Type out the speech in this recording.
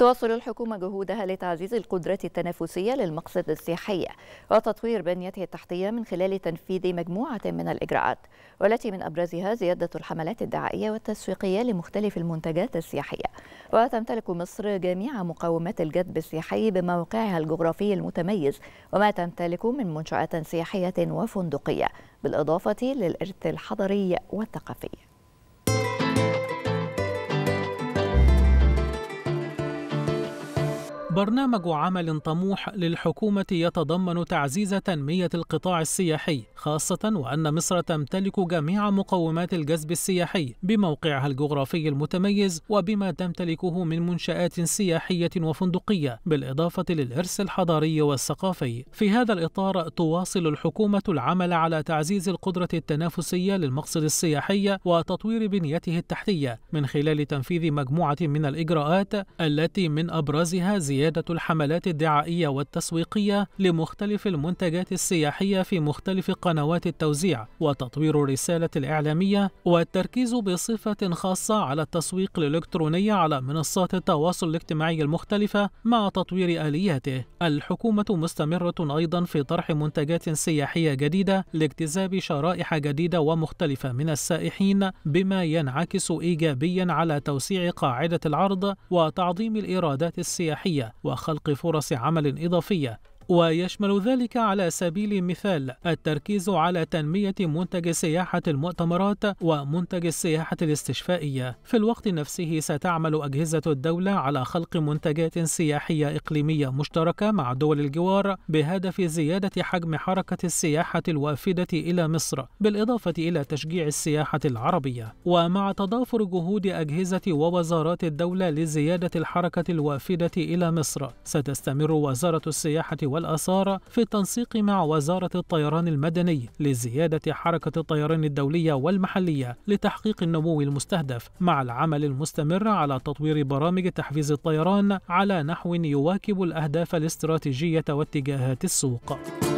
تواصل الحكومة جهودها لتعزيز القدرة التنافسية للمقصد السياحي وتطوير بنيته التحتية من خلال تنفيذ مجموعة من الإجراءات والتي من أبرزها زيادة الحملات الدعائية والتسويقية لمختلف المنتجات السياحية وتمتلك مصر جميع مقومات الجذب السياحي بموقعها الجغرافي المتميز وما تمتلك من منشآت سياحية وفندقية بالإضافة للإرث الحضري والثقافي برنامج عمل طموح للحكومة يتضمن تعزيز تنمية القطاع السياحي، خاصة وأن مصر تمتلك جميع مقومات الجذب السياحي بموقعها الجغرافي المتميز وبما تمتلكه من منشآت سياحية وفندقية، بالإضافة للإرث الحضاري والثقافي. في هذا الإطار تواصل الحكومة العمل على تعزيز القدرة التنافسية للمقصد السياحي وتطوير بنيته التحتية من خلال تنفيذ مجموعة من الإجراءات التي من أبرزها زيادة زيادة الحملات الدعائية والتسويقية لمختلف المنتجات السياحية في مختلف قنوات التوزيع وتطوير الرسالة الإعلامية والتركيز بصفة خاصة على التسويق الإلكتروني على منصات التواصل الاجتماعي المختلفة مع تطوير آلياته. الحكومة مستمرة أيضا في طرح منتجات سياحية جديدة لاجتذاب شرائح جديدة ومختلفة من السائحين بما ينعكس إيجابيا على توسيع قاعدة العرض وتعظيم الإيرادات السياحية وخلق فرص عمل إضافية ويشمل ذلك على سبيل المثال التركيز على تنمية منتج سياحة المؤتمرات ومنتج السياحة الاستشفائية في الوقت نفسه ستعمل أجهزة الدولة على خلق منتجات سياحية إقليمية مشتركة مع دول الجوار بهدف زيادة حجم حركة السياحة الوافدة إلى مصر بالإضافة إلى تشجيع السياحة العربية ومع تضافر جهود أجهزة ووزارات الدولة لزيادة الحركة الوافدة إلى مصر ستستمر وزارة السياحة وال والأثار في التنسيق مع وزارة الطيران المدني لزيادة حركة الطيران الدولية والمحلية لتحقيق النمو المستهدف مع العمل المستمر على تطوير برامج تحفيز الطيران على نحو يواكب الأهداف الاستراتيجية واتجاهات السوق.